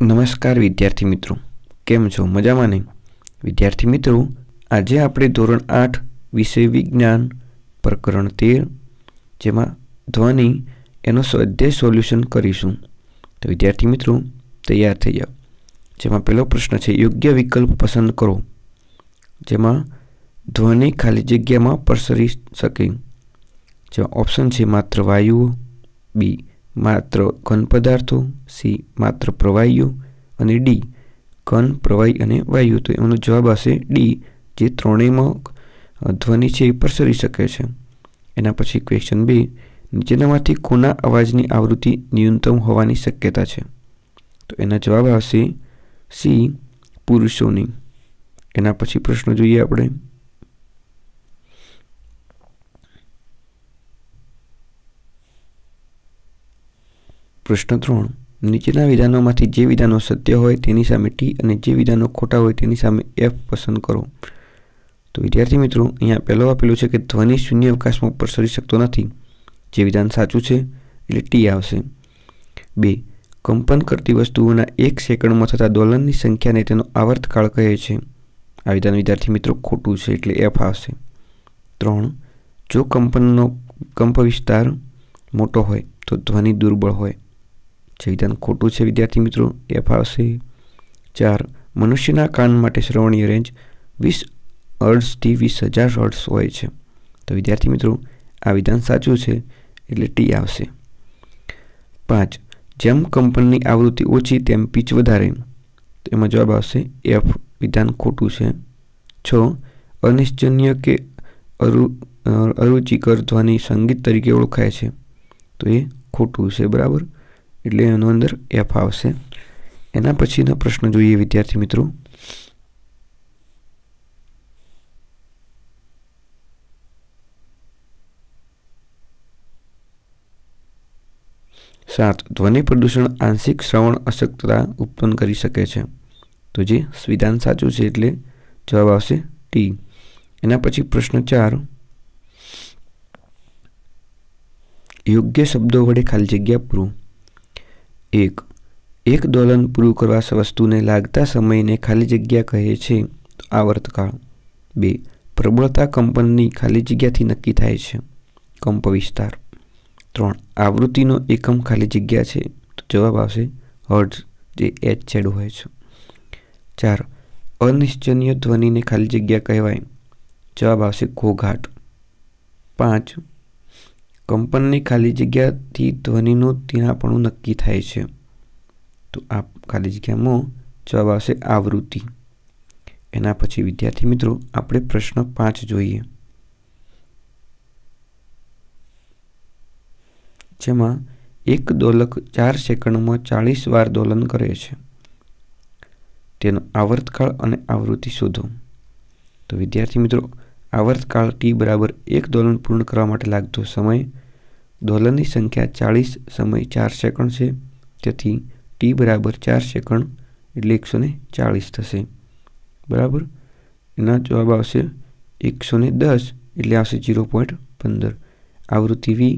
નમસ્કાર વિદ્યાર્થી મિત્રો કેમ છો મજામાં નહીં વિદ્યાર્થી મિત્રો આજે આપણે ધોરણ આઠ વિષય વિજ્ઞાન પ્રકરણ તેર જેમાં ધ્વનિ એનો સ્વાધ્યાય સોલ્યુશન કરીશું તો વિદ્યાર્થી મિત્રો તૈયાર થઈ જાઓ જેમાં પહેલો પ્રશ્ન છે યોગ્ય વિકલ્પ પસંદ કરો જેમાં ધ્વનિ ખાલી જગ્યામાં પ્રસરી શકે જેમાં ઓપ્શન છે માત્ર વાયુઓ બી માત્ર ઘન પદાર્થો સી માત્ર પ્રવાહીઓ અને ડી ઘન પ્રવાહી અને વાયુ તો એમનો જવાબ આવશે ડી જે ત્રણેયમાં ધ્વનિ છે એ પ્રસરી શકે છે એના પછી ક્વેશ્ચન બે નીચેનામાંથી કોના અવાજની આવૃત્તિ ન્યૂનતમ હોવાની શક્યતા છે તો એના જવાબ આવશે સી પુરુષોની એના પછી પ્રશ્ન જોઈએ આપણે પ્રશ્ન ત્રણ નીચેના વિધાનોમાંથી જે વિધાનો સત્ય હોય તેની સામે ટી અને જે વિધાનો ખોટા હોય તેની સામે એફ પસંદ કરો તો વિદ્યાર્થી મિત્રો અહીંયા પહેલો આપેલું છે કે ધ્વનિ શૂન્ય અવકાશમાં ઉપર સરી શકતો નથી જે વિધાન સાચું છે એટલે ટી આવશે બે કંપન કરતી વસ્તુઓના એક સેકન્ડમાં થતા દોલનની સંખ્યાને તેનો આવર્તકાળ કહે છે આ વિધાન વિદ્યાર્થી મિત્રો ખોટું છે એટલે એફ આવશે ત્રણ જો કંપનનો કંપ વિસ્તાર મોટો હોય તો ધ્વનિ દુર્બળ હોય જે વિધાન ખોટું છે વિદ્યાર્થી મિત્રો એફ આવશે ચાર મનુષ્યના કાન માટે શ્રવણીય રેન્જ વીસ અર્ડ્સથી વીસ હજાર હર્ડ્સ હોય છે તો વિદ્યાર્થી મિત્રો આ વિધાન સાચું છે એટલે ટી આવશે પાંચ જેમ કંપનની આવૃત્તિ ઓછી તેમ પીચ વધારે તો એમાં જવાબ આવશે એફ વિધાન ખોટું છે છ અનિશ્ચન્ય કે અરુ અરુચિકર ધ્વનિ સંગીત તરીકે ઓળખાય છે તો એ ખોટું છે બરાબર એટલે એનો અંદર એફ આવશે એના પછીનો પ્રશ્ન જોઈએ વિદ્યાર્થી મિત્રો સાત ધ્વનિ પ્રદૂષણ આંશિક શ્રવણ અશક્તતા ઉત્પન્ન કરી શકે છે તો જે સ્વિધાન સાચું છે એટલે જવાબ આવશે ટી એના પછી પ્રશ્ન ચાર યોગ્ય શબ્દો વડે ખાલી જગ્યા પૂરું એક એક દોલન પૂરું કરવા વસ્તુને લાગતા સમયને ખાલી જગ્યા કહે છે તો આવર્તકાળ બે પ્રબળતા કંપનની ખાલી જગ્યાથી નક્કી થાય છે કંપ વિસ્તાર ત્રણ આવૃત્તિનો એકમ ખાલી જગ્યા છે તો જવાબ આવશે હર્ટ્ઝ જે એચ છેડ હોય છે ચાર અનિશ્ચનીય ધ્વનિને ખાલી જગ્યા કહેવાય જવાબ આવશે ઘોઘાટ પાંચ કંપનની ખાલી જગ્યાથી ધ્વનિનું ધીણાપણું નક્કી થાય છે તો આ ખાલી જગ્યામાં જવાબ આવશે આવૃત્તિ એના પછી વિદ્યાર્થી મિત્રો આપણે પ્રશ્ન પાંચ જોઈએ જેમાં એક દોલક ચાર સેકન્ડમાં ચાળીસ વાર દોલન કરે છે તેનો આવર્તકાળ અને આવૃત્તિ શોધો તો વિદ્યાર્થી મિત્રો આવર્તકાળ ટી બરાબર એક દોલન પૂર્ણ કરવા માટે લાગતો સમય દોલનની સંખ્યા ચાળીસ સમય ચાર સેકન્ડ છે તેથી ટી બરાબર ચાર સેકન્ડ એટલે એકસો ને ચાળીસ થશે બરાબર એના જવાબ આવશે એકસો દસ એટલે આવશે ઝીરો પોઈન્ટ પંદર આવૃત્તિ વી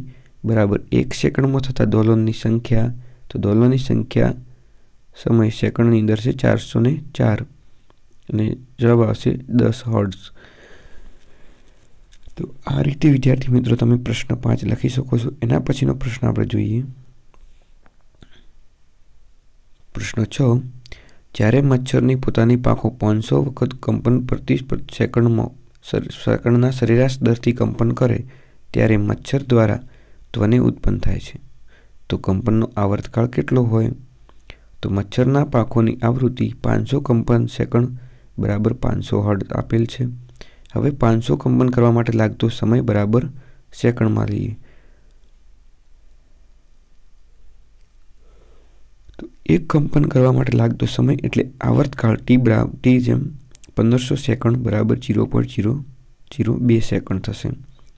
બરાબર એક સેકન્ડમાં થતા દોલનની સંખ્યા તો દોલનની સંખ્યા સમય સેકન્ડની અંદર છે ચારસો ને ચાર અને જવાબ આવશે દસ હોર્ડ્સ તો આ રીતે વિદ્યાર્થી મિત્રો તમે પ્રશ્ન પાંચ લખી શકો છો એના પછીનો પ્રશ્ન આપણે જોઈએ પ્રશ્ન છ જ્યારે મચ્છરની પોતાની પાંખો પાંચસો વખત કંપન પ્રતિ સેકન્ડમાં સેકન્ડના સરેરાશ દરથી કંપન કરે ત્યારે મચ્છર દ્વારા ધ્વનિ ઉત્પન્ન થાય છે તો કંપનનો આવર્તકાળ કેટલો હોય તો મચ્છરના પાંખોની આવૃત્તિ પાંચસો કંપન સેકન્ડ બરાબર પાંચસો હર્ડ આપેલ છે હવે પાંચસો કંપન કરવા માટે લાગતો સમય બરાબર સેકન્ડમાં લઈએ તો એક કંપન કરવા માટે લાગતો સમય એટલે આવર્તકાળ ટી બરા ટી જેમ પંદરસો સેકન્ડ બરાબર ચીરો પર ચીરો જીરો બે સેકન્ડ થશે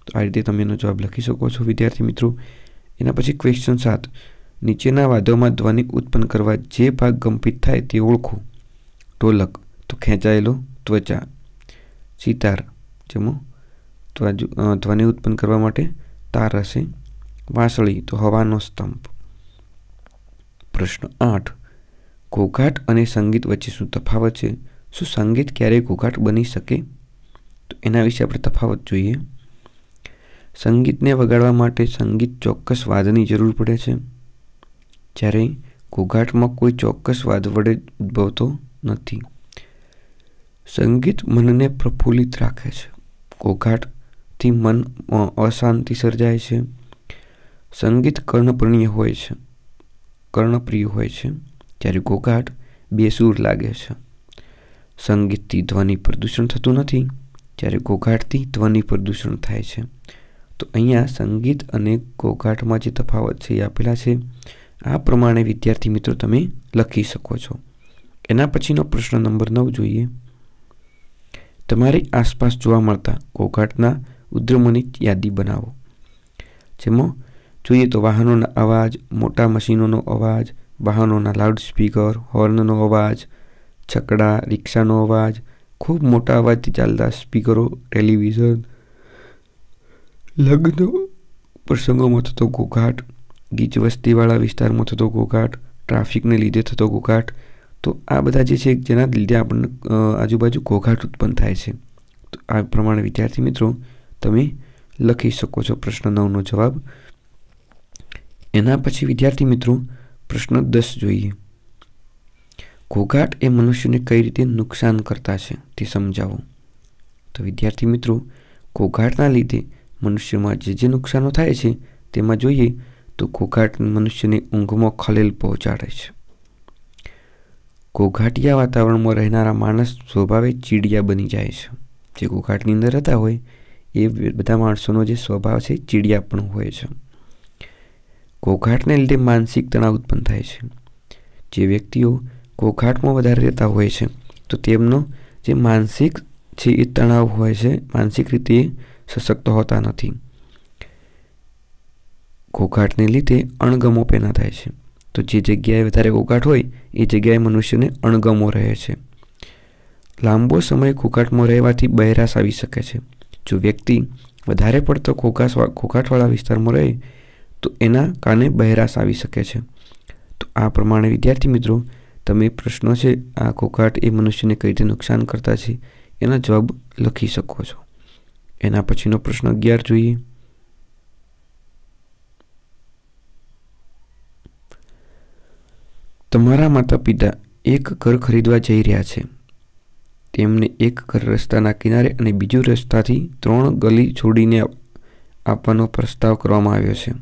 તો આ રીતે તમે એનો જવાબ લખી શકો છો વિદ્યાર્થી મિત્રો એના પછી ક્વેશ્ચન સાત નીચેના વાદોમાં ધ્વનિ ઉત્પન્ન કરવા જે ભાગ કંપિત થાય તે ઓળખો ઢોલક તો ખેંચાયેલો ત્વચા સિતાર જેમાં ધ્વનિ ઉત્પન્ન કરવા માટે તાર હશે વાંસળી તો હવાનો સ્તંભ પ્રશ્ન આઠ ઘોઘાટ અને સંગીત વચ્ચે શું તફાવત છે શું સંગીત ક્યારેય ઘોઘાટ બની શકે તો એના વિશે આપણે તફાવત જોઈએ સંગીતને વગાડવા માટે સંગીત ચોક્કસ વાદની જરૂર પડે છે જ્યારે ઘોઘાટમાં કોઈ ચોક્કસ વાદ વડે ઉદ્ભવતો નથી સંગીત મનને પ્રફુલ્લિત રાખે છે ઘોઘાટથી મન અશાંતિ સર્જાય છે સંગીત કર્ણપ્રણીય હોય છે કર્ણપ્રિય હોય છે જ્યારે ઘોઘાટ બેસૂર લાગે છે સંગીતથી ધ્વનિ પ્રદૂષણ થતું નથી જ્યારે ઘોઘાટથી ધ્વનિ પ્રદૂષણ થાય છે તો અહીંયા સંગીત અને ઘોઘાટમાં જે તફાવત છે એ આપેલા છે આ પ્રમાણે વિદ્યાર્થી મિત્રો તમે લખી શકો છો એના પછીનો પ્રશ્ન નંબર નવ જોઈએ તમારી આસપાસ જોવા મળતા ઘોઘાટના ઉદ્રમોની યાદી બનાવો જેમાં જોઈએ તો વાહનોના અવાજ મોટા મશીનોનો અવાજ વાહનોના લાઉડસ્પીકર હોર્નનો અવાજ છકડા રિક્ષાનો અવાજ ખૂબ મોટા અવાજથી ચાલતા સ્પીકરો ટેલિવિઝન લગ્ન પ્રસંગોમાં થતો ઘોઘાટ ગીચ વસ્તીવાળા વિસ્તારમાં થતો ઘોઘાટ ટ્રાફિકને લીધે થતો ઘોઘાટ તો આ બધા જે છે જેના લીધે આપણને આજુબાજુ ઘોઘાટ ઉત્પન્ન થાય છે તો આ પ્રમાણે વિદ્યાર્થી મિત્રો તમે લખી શકો છો પ્રશ્ન નવનો જવાબ એના પછી વિદ્યાર્થી મિત્રો પ્રશ્ન દસ જોઈએ ઘોઘાટ એ મનુષ્યને કઈ રીતે નુકસાન કરતા છે તે સમજાવો તો વિદ્યાર્થી મિત્રો ઘોઘાટના લીધે મનુષ્યમાં જે જે નુકસાનો થાય છે તેમાં જોઈએ તો ઘોઘાટ મનુષ્યને ઊંઘમાં ખલેલ પહોંચાડે છે ઘોઘાટિયા વાતાવરણમાં રહેનારા માણસ સ્વભાવે ચીડિયા બની જાય છે જે ઘોઘાટની અંદર રહેતા હોય એ બધા માણસોનો જે સ્વભાવ છે ચીડિયા પણ હોય છે ઘોઘાટને લીધે માનસિક તણાવ ઉત્પન્ન થાય છે જે વ્યક્તિઓ ઘોઘાટમાં વધારે રહેતા હોય છે તો તેમનો જે માનસિક છે એ તણાવ હોય છે માનસિક રીતે સશક્ત હોતા નથી ઘોઘાટને લીધે અણગમો પેદા થાય છે તો જે જગ્યાએ વધારે ઘોઘાટ હોય એ જગ્યાએ મનુષ્યને અણગમો રહે છે લાંબો સમય ઘોઘાટમાં રહેવાથી બહેરાશ આવી શકે છે જો વ્યક્તિ વધારે પડતો ઘોઘાશ ઘોઘાટવાળા વિસ્તારમાં રહે તો એના કારણે બહેરાશ આવી શકે છે તો આ પ્રમાણે વિદ્યાર્થી મિત્રો તમે પ્રશ્નો છે આ ઘોઘાટ એ મનુષ્યને કઈ રીતે નુકસાન કરતા છે એના જવાબ લખી શકો છો એના પછીનો પ્રશ્ન અગિયાર જોઈએ તમારા માતા પિતા એક ઘર ખરીદવા જઈ રહ્યા છે તેમને એક ઘર રસ્તાના કિનારે અને બીજું રસ્તાથી ત્રણ ગલી છોડીને આપવાનો પ્રસ્તાવ કરવામાં આવ્યો છે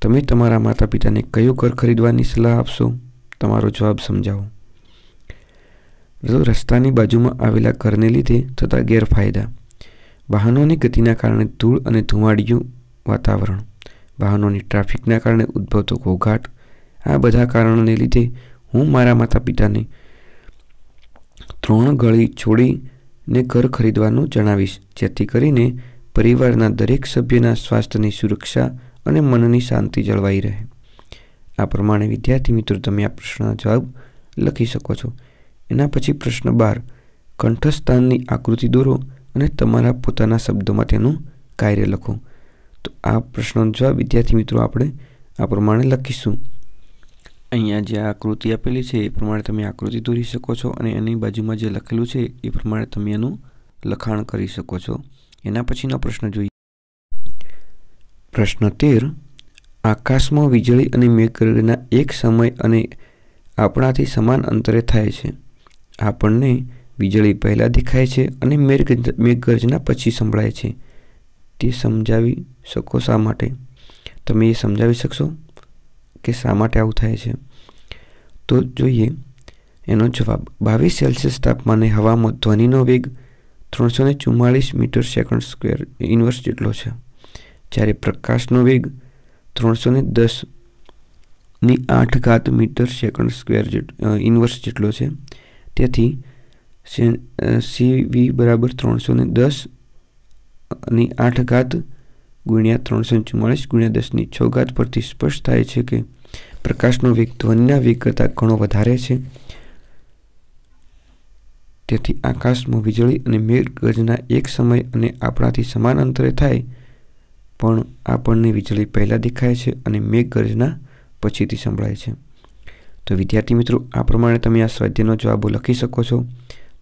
તમે તમારા માતા પિતાને કયું ઘર ખરીદવાની સલાહ આપશો તમારો જવાબ સમજાવો રસ્તાની બાજુમાં આવેલા ઘરને લીધે થતા ગેરફાયદા વાહનોની ગતિના કારણે ધૂળ અને ધુમાડિયું વાતાવરણ વાહનોની ટ્રાફિકના કારણે ઉદ્ભવતો ઘોઘાટ આ બધા કારણોને લીધે હું મારા માતા પિતાને ત્રણ ગળી છોડીને ઘર ખરીદવાનું જણાવીશ જેથી કરીને પરિવારના દરેક સભ્યના સ્વાસ્થ્યની સુરક્ષા અને મનની શાંતિ જળવાઈ રહે આ પ્રમાણે વિદ્યાર્થી મિત્રો તમે આ પ્રશ્નનો જવાબ લખી શકો છો એના પછી પ્રશ્ન બાર કંઠસ્થાનની આકૃતિ દોરો અને તમારા પોતાના શબ્દોમાં તેનું કાર્ય લખો તો આ પ્રશ્નનો જવાબ વિદ્યાર્થી મિત્રો આપણે આ પ્રમાણે લખીશું અહીંયા જે આકૃતિ આપેલી છે એ પ્રમાણે તમે આકૃતિ દોરી શકો છો અને એની બાજુમાં જે લખેલું છે એ પ્રમાણે તમે એનું લખાણ કરી શકો છો એના પછીનો પ્રશ્ન જોઈએ પ્રશ્ન તેર આકાશમાં વીજળી અને મેઘગર્જના એક સમય અને આપણાથી સમાન અંતરે થાય છે આપણને વીજળી પહેલાં દેખાય છે અને મેઘ મેઘગર્જના પછી સંભળાય છે તે સમજાવી શકો શા માટે તમે એ સમજાવી શકશો કે શા માટે આવું થાય છે તો જોઈએ એનો જવાબ બાવીસ સેલ્સિયસ તાપમાને હવામાં ધ્વનિનો વેગ ત્રણસો ને ચુમ્માળીસ મીટર સેકન્ડ સ્ક્વેર ઇન્વર્સ જેટલો છે જ્યારે પ્રકાશનો વેગ ત્રણસો ને દસની આઠ ઘાત મીટર સેકન્ડ સ્ક્વેર ઇન્વર્સ જેટલો છે તેથી સી વી બરાબર ત્રણસો ને દસ ની આઠ ઘાત ગુણ્યા ત્રણસો ચુમ્માળીસ ગુણ્યા દસની છોગાત પરથી સ્પષ્ટ થાય છે કે પ્રકાશનો વેગ ધ્વનિના વેગ કરતાં ઘણો વધારે છે તેથી આકાશમાં વીજળી અને મેઘગર્જના એક સમય અને આપણાથી સમાન અંતરે થાય પણ આપણને વીજળી પહેલાં દેખાય છે અને મેઘગર્જના પછીથી સંભળાય છે તો વિદ્યાર્થી મિત્રો આ પ્રમાણે તમે આ સ્વાધ્યાયનો જવાબો લખી શકો છો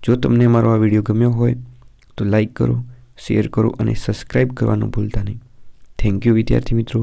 જો તમને મારો આ વિડીયો ગમ્યો હોય તો લાઈક કરો શેર કરો અને સબસ્ક્રાઈબ કરવાનું ભૂલતા નહીં થેન્ક યુ વિદ્યાર્થી મિત્રો